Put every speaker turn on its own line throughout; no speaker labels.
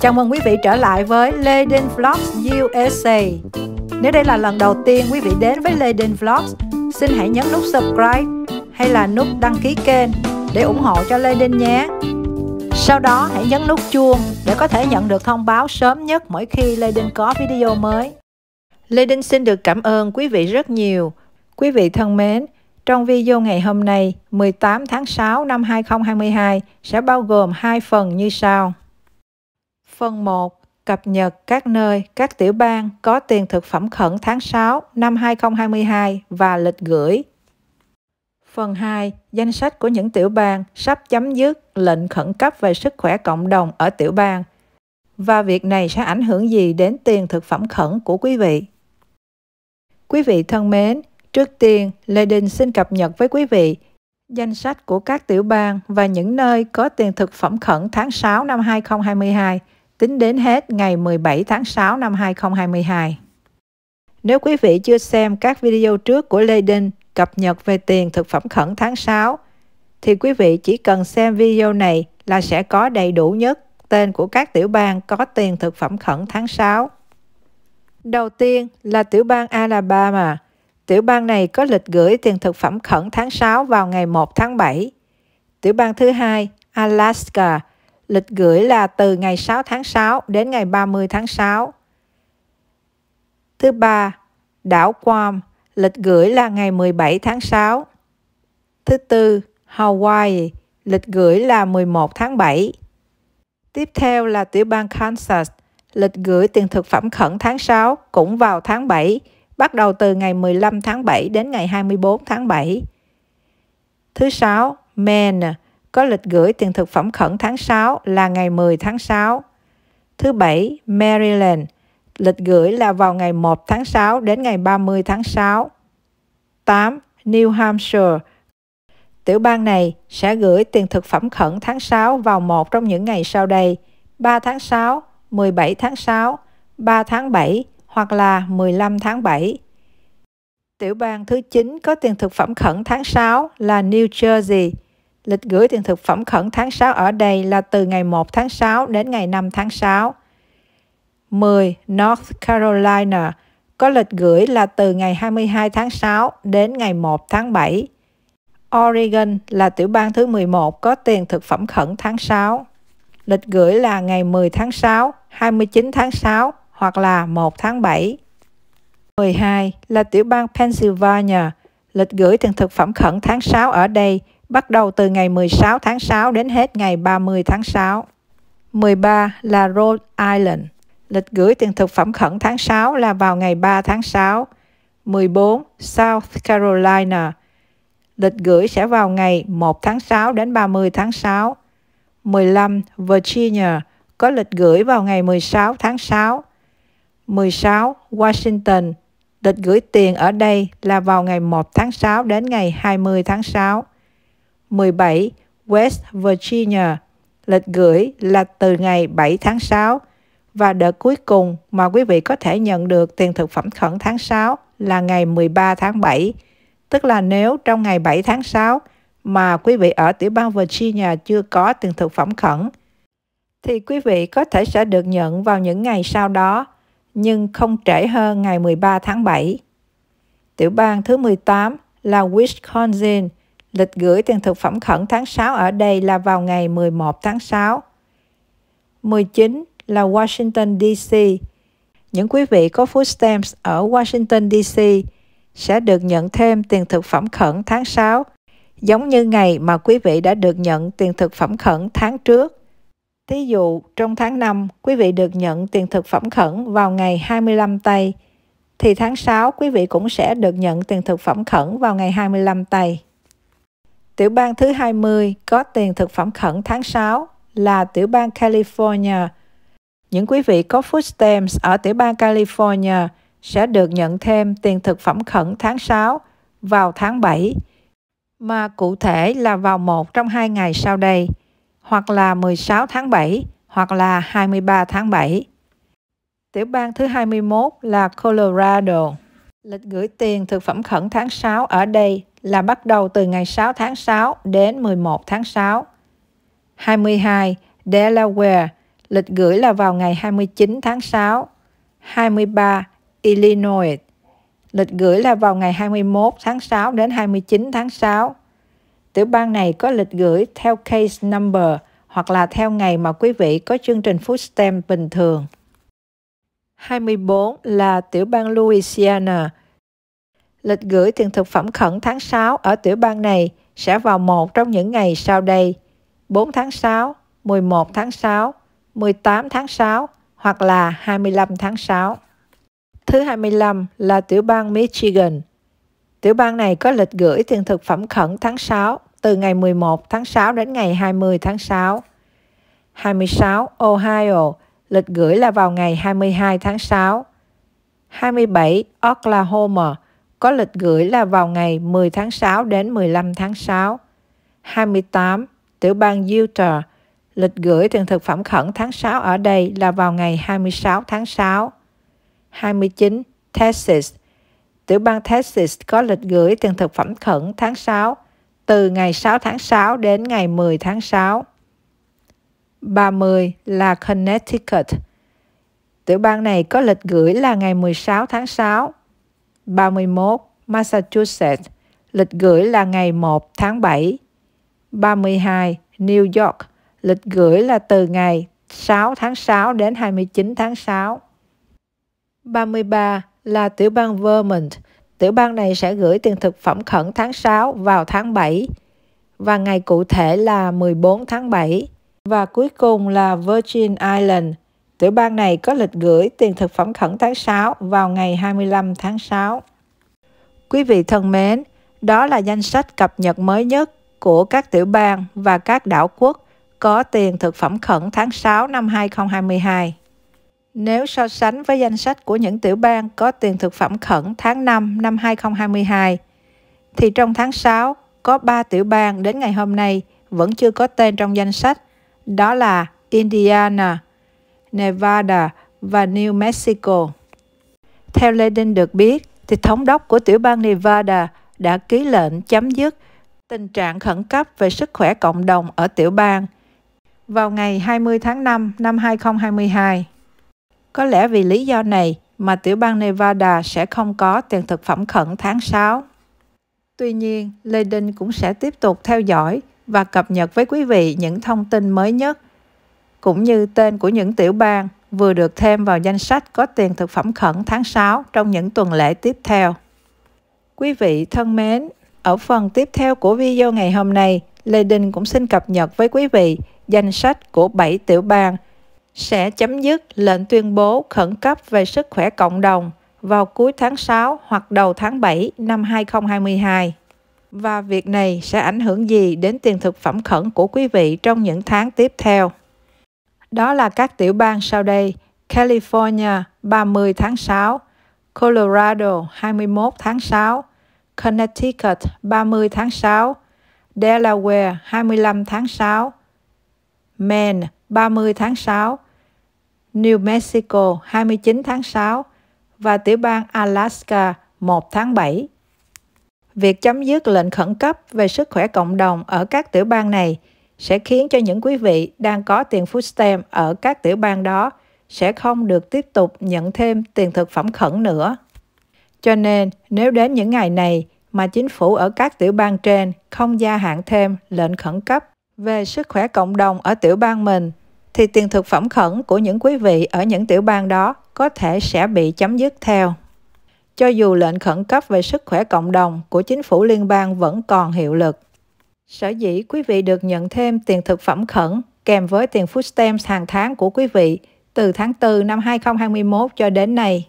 Chào mừng quý vị trở lại với Leden Vlogs USA. Nếu đây là lần đầu tiên quý vị đến với Leden Vlogs, xin hãy nhấn nút subscribe hay là nút đăng ký kênh để ủng hộ cho Leden nhé. Sau đó hãy nhấn nút chuông để có thể nhận được thông báo sớm nhất mỗi khi Leden có video mới. Leden xin được cảm ơn quý vị rất nhiều. Quý vị thân mến, trong video ngày hôm nay 18 tháng 6 năm 2022 sẽ bao gồm hai phần như sau. Phần 1 Cập nhật các nơi, các tiểu bang có tiền thực phẩm khẩn tháng 6 năm 2022 và lịch gửi. Phần 2. Danh sách của những tiểu bang sắp chấm dứt lệnh khẩn cấp về sức khỏe cộng đồng ở tiểu bang. Và việc này sẽ ảnh hưởng gì đến tiền thực phẩm khẩn của quý vị? Quý vị thân mến, trước tiên, Lê Đình xin cập nhật với quý vị danh sách của các tiểu bang và những nơi có tiền thực phẩm khẩn tháng 6 năm 2022– tính đến hết ngày 17 tháng 6 năm 2022. Nếu quý vị chưa xem các video trước của Lê Đinh cập nhật về tiền thực phẩm khẩn tháng 6, thì quý vị chỉ cần xem video này là sẽ có đầy đủ nhất tên của các tiểu bang có tiền thực phẩm khẩn tháng 6. Đầu tiên là tiểu bang Alabama. Tiểu bang này có lịch gửi tiền thực phẩm khẩn tháng 6 vào ngày 1 tháng 7. Tiểu bang thứ hai, Alaska, lịch gửi là từ ngày 6 tháng 6 đến ngày 30 tháng 6. Thứ ba, đảo Guam, lịch gửi là ngày 17 tháng 6. Thứ tư, Hawaii, lịch gửi là 11 tháng 7. Tiếp theo là tiểu bang Kansas, lịch gửi tiền thực phẩm khẩn tháng 6 cũng vào tháng 7, bắt đầu từ ngày 15 tháng 7 đến ngày 24 tháng 7. Thứ sáu, Maine, có lịch gửi tiền thực phẩm khẩn tháng 6 là ngày 10 tháng 6. Thứ bảy, Maryland, lịch gửi là vào ngày 1 tháng 6 đến ngày 30 tháng 6. 8. New Hampshire, Tiểu bang này sẽ gửi tiền thực phẩm khẩn tháng 6 vào một trong những ngày sau đây, 3 tháng 6, 17 tháng 6, 3 tháng 7 hoặc là 15 tháng 7. Tiểu bang thứ 9 có tiền thực phẩm khẩn tháng 6 là New Jersey. Lịch gửi tiền thực phẩm khẩn tháng 6 ở đây là từ ngày 1 tháng 6 đến ngày 5 tháng 6. 10. North Carolina có lịch gửi là từ ngày 22 tháng 6 đến ngày 1 tháng 7. Oregon là tiểu bang thứ 11 có tiền thực phẩm khẩn tháng 6. Lịch gửi là ngày 10 tháng 6, 29 tháng 6 hoặc là 1 tháng 7. 12 là tiểu bang Pennsylvania. Lịch gửi tiền thực phẩm khẩn tháng 6 ở đây bắt đầu từ ngày 16 tháng 6 đến hết ngày 30 tháng 6. 13 là Rhode Island. Lịch gửi tiền thực phẩm khẩn tháng 6 là vào ngày 3 tháng 6. 14 South Carolina. Lịch gửi sẽ vào ngày 1 tháng 6 đến 30 tháng 6. 15 Virginia có lịch gửi vào ngày 16 tháng 6. 16 Washington lịch gửi tiền ở đây là vào ngày 1 tháng 6 đến ngày 20 tháng 6. 17 West Virginia. Lịch gửi là từ ngày 7 tháng 6 và đợt cuối cùng mà quý vị có thể nhận được tiền thực phẩm khẩn tháng 6 là ngày 13 tháng 7. Tức là nếu trong ngày 7 tháng 6 mà quý vị ở tiểu bang Virginia chưa có tiền thực phẩm khẩn thì quý vị có thể sẽ được nhận vào những ngày sau đó nhưng không trễ hơn ngày 13 tháng 7. Tiểu bang thứ 18 là Wisconsin – Lịch gửi tiền thực phẩm khẩn tháng 6 ở đây là vào ngày 11 tháng 6. 19 là Washington DC. Những quý vị có food stamps ở Washington DC sẽ được nhận thêm tiền thực phẩm khẩn tháng 6, giống như ngày mà quý vị đã được nhận tiền thực phẩm khẩn tháng trước. Thí dụ, trong tháng 5, quý vị được nhận tiền thực phẩm khẩn vào ngày 25 Tây, thì tháng 6 quý vị cũng sẽ được nhận tiền thực phẩm khẩn vào ngày 25 Tây. Tiểu bang thứ 20 có tiền thực phẩm khẩn tháng 6 là tiểu bang California. Những quý vị có food stamps ở tiểu bang California sẽ được nhận thêm tiền thực phẩm khẩn tháng 6 vào tháng 7, mà cụ thể là vào một trong hai ngày sau đây, hoặc là 16 tháng 7 hoặc là 23 tháng 7. Tiểu bang thứ 21 là Colorado. Lịch gửi tiền thực phẩm khẩn tháng 6 ở đây là bắt đầu từ ngày 6 tháng 6 đến 11 tháng 6. 22. Delaware, lịch gửi là vào ngày 29 tháng 6. 23. Illinois, lịch gửi là vào ngày 21 tháng 6 đến 29 tháng 6. Tiểu bang này có lịch gửi theo case number hoặc là theo ngày mà quý vị có chương trình food stamp bình thường. 24 là tiểu bang Louisiana. Lịch gửi tiền thực phẩm khẩn tháng 6 ở tiểu bang này sẽ vào một trong những ngày sau đây: 4 tháng 6, 11 tháng 6, 18 tháng 6 hoặc là 25 tháng 6. Thứ 25 là tiểu bang Michigan. Tiểu bang này có lịch gửi tiền thực phẩm khẩn tháng 6 từ ngày 11 tháng 6 đến ngày 20 tháng 6. 26 Ohio Lịch gửi là vào ngày 22 tháng 6. 27. Oklahoma có lịch gửi là vào ngày 10 tháng 6 đến 15 tháng 6. 28. Tiểu bang Utah Lịch gửi thường thực phẩm khẩn tháng 6 ở đây là vào ngày 26 tháng 6. 29. Texas Tiểu bang Texas có lịch gửi thường thực phẩm khẩn tháng 6 từ ngày 6 tháng 6 đến ngày 10 tháng 6. 30 là Connecticut. Tiểu bang này có lịch gửi là ngày 16 tháng 6. 31 Massachusetts, lịch gửi là ngày 1 tháng 7. 32 New York, lịch gửi là từ ngày 6 tháng 6 đến 29 tháng 6. 33 là tiểu bang Vermont. Tiểu bang này sẽ gửi tiền thực phẩm khẩn tháng 6 vào tháng 7 và ngày cụ thể là 14 tháng 7 và cuối cùng là Virgin Island. Tiểu bang này có lịch gửi tiền thực phẩm khẩn tháng 6 vào ngày 25 tháng 6. Quý vị thân mến, đó là danh sách cập nhật mới nhất của các tiểu bang và các đảo quốc có tiền thực phẩm khẩn tháng 6 năm 2022. Nếu so sánh với danh sách của những tiểu bang có tiền thực phẩm khẩn tháng 5 năm 2022, thì trong tháng 6 có 3 tiểu bang đến ngày hôm nay vẫn chưa có tên trong danh sách đó là Indiana, Nevada và New Mexico. Theo Lenin được biết, thì thống đốc của tiểu bang Nevada đã ký lệnh chấm dứt tình trạng khẩn cấp về sức khỏe cộng đồng ở tiểu bang vào ngày 20 tháng 5 năm 2022. Có lẽ vì lý do này mà tiểu bang Nevada sẽ không có tiền thực phẩm khẩn tháng 6. Tuy nhiên, Leiden cũng sẽ tiếp tục theo dõi và cập nhật với quý vị những thông tin mới nhất, cũng như tên của những tiểu bang vừa được thêm vào danh sách có tiền thực phẩm khẩn tháng 6 trong những tuần lễ tiếp theo. Quý vị thân mến, ở phần tiếp theo của video ngày hôm nay, Lê Đình cũng xin cập nhật với quý vị danh sách của 7 tiểu bang sẽ chấm dứt lệnh tuyên bố khẩn cấp về sức khỏe cộng đồng vào cuối tháng 6 hoặc đầu tháng 7 năm 2022 và việc này sẽ ảnh hưởng gì đến tiền thực phẩm khẩn của quý vị trong những tháng tiếp theo. Đó là các tiểu bang sau đây: California 30 tháng 6, Colorado 21 tháng 6, Connecticut 30 tháng 6, Delaware 25 tháng 6, Maine 30 tháng 6, New Mexico 29 tháng 6 và tiểu bang Alaska 1 tháng 7 việc chấm dứt lệnh khẩn cấp về sức khỏe cộng đồng ở các tiểu bang này sẽ khiến cho những quý vị đang có tiền food stamp ở các tiểu bang đó sẽ không được tiếp tục nhận thêm tiền thực phẩm khẩn nữa. Cho nên, nếu đến những ngày này mà chính phủ ở các tiểu bang trên không gia hạn thêm lệnh khẩn cấp về sức khỏe cộng đồng ở tiểu bang mình, thì tiền thực phẩm khẩn của những quý vị ở những tiểu bang đó có thể sẽ bị chấm dứt theo cho dù lệnh khẩn cấp về sức khỏe cộng đồng của chính phủ liên bang vẫn còn hiệu lực. Sở dĩ quý vị được nhận thêm tiền thực phẩm khẩn kèm với tiền food stamps hàng tháng của quý vị từ tháng 4 năm 2021 cho đến nay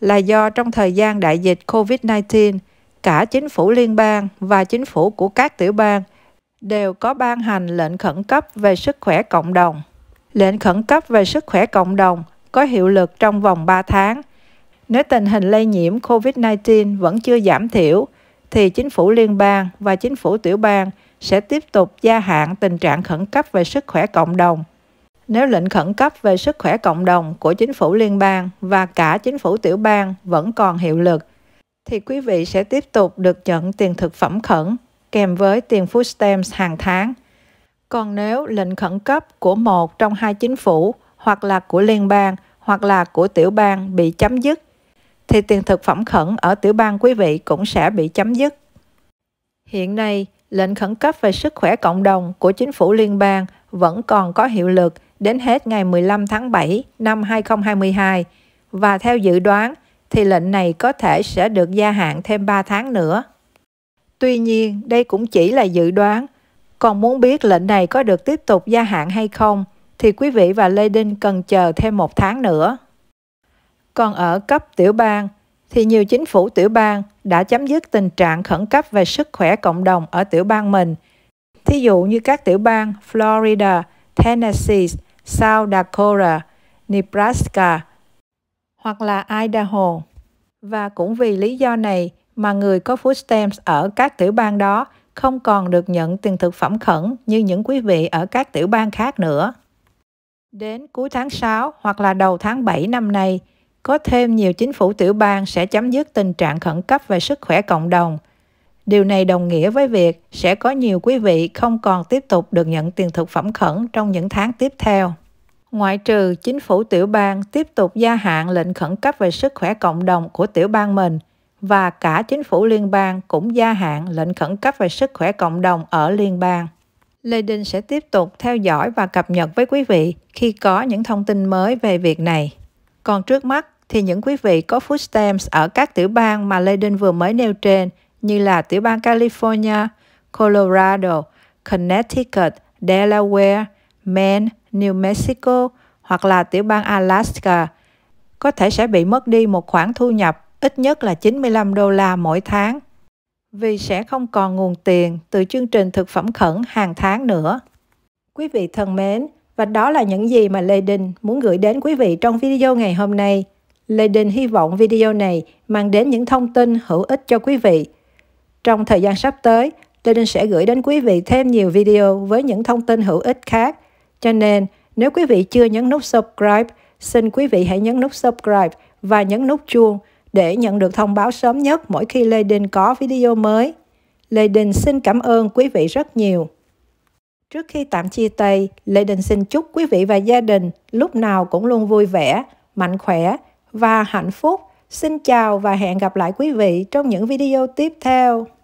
là do trong thời gian đại dịch COVID-19, cả chính phủ liên bang và chính phủ của các tiểu bang đều có ban hành lệnh khẩn cấp về sức khỏe cộng đồng. Lệnh khẩn cấp về sức khỏe cộng đồng có hiệu lực trong vòng 3 tháng – nếu tình hình lây nhiễm COVID-19 vẫn chưa giảm thiểu, thì chính phủ liên bang và chính phủ tiểu bang sẽ tiếp tục gia hạn tình trạng khẩn cấp về sức khỏe cộng đồng. Nếu lệnh khẩn cấp về sức khỏe cộng đồng của chính phủ liên bang và cả chính phủ tiểu bang vẫn còn hiệu lực, thì quý vị sẽ tiếp tục được nhận tiền thực phẩm khẩn kèm với tiền food stamps hàng tháng. Còn nếu lệnh khẩn cấp của một trong hai chính phủ hoặc là của liên bang hoặc là của tiểu bang bị chấm dứt thì tiền thực phẩm khẩn ở tiểu bang quý vị cũng sẽ bị chấm dứt. Hiện nay, lệnh khẩn cấp về sức khỏe cộng đồng của chính phủ liên bang vẫn còn có hiệu lực đến hết ngày 15 tháng 7 năm 2022 và theo dự đoán thì lệnh này có thể sẽ được gia hạn thêm 3 tháng nữa. Tuy nhiên, đây cũng chỉ là dự đoán. Còn muốn biết lệnh này có được tiếp tục gia hạn hay không thì quý vị và Lê Đinh cần chờ thêm một tháng nữa. Còn ở cấp tiểu bang thì nhiều chính phủ tiểu bang đã chấm dứt tình trạng khẩn cấp về sức khỏe cộng đồng ở tiểu bang mình. Thí dụ như các tiểu bang Florida, Tennessee, South Dakota, Nebraska hoặc là Idaho. Và cũng vì lý do này mà người có food stamps ở các tiểu bang đó không còn được nhận tiền thực phẩm khẩn như những quý vị ở các tiểu bang khác nữa. Đến cuối tháng 6 hoặc là đầu tháng 7 năm nay, có thêm nhiều chính phủ tiểu bang sẽ chấm dứt tình trạng khẩn cấp về sức khỏe cộng đồng. Điều này đồng nghĩa với việc sẽ có nhiều quý vị không còn tiếp tục được nhận tiền thực phẩm khẩn trong những tháng tiếp theo. Ngoại trừ chính phủ tiểu bang tiếp tục gia hạn lệnh khẩn cấp về sức khỏe cộng đồng của tiểu bang mình và cả chính phủ liên bang cũng gia hạn lệnh khẩn cấp về sức khỏe cộng đồng ở liên bang. Lê Đinh sẽ tiếp tục theo dõi và cập nhật với quý vị khi có những thông tin mới về việc này. Còn trước mắt, thì những quý vị có food stamps ở các tiểu bang mà Lê Đinh vừa mới nêu trên như là tiểu bang California, Colorado, Connecticut, Delaware, Maine, New Mexico hoặc là tiểu bang Alaska có thể sẽ bị mất đi một khoản thu nhập ít nhất là 95 đô la mỗi tháng vì sẽ không còn nguồn tiền từ chương trình thực phẩm khẩn hàng tháng nữa. Quý vị thân mến, và đó là những gì mà Lê Đình muốn gửi đến quý vị trong video ngày hôm nay. Lê Đình hy vọng video này mang đến những thông tin hữu ích cho quý vị. Trong thời gian sắp tới, Lê Đình sẽ gửi đến quý vị thêm nhiều video với những thông tin hữu ích khác. Cho nên, nếu quý vị chưa nhấn nút subscribe, xin quý vị hãy nhấn nút subscribe và nhấn nút chuông để nhận được thông báo sớm nhất mỗi khi Lê Đình có video mới. Lê Đình xin cảm ơn quý vị rất nhiều. Trước khi tạm chia tay, Lê Đình xin chúc quý vị và gia đình lúc nào cũng luôn vui vẻ, mạnh khỏe, và hạnh phúc. Xin chào và hẹn gặp lại quý vị trong những video tiếp theo.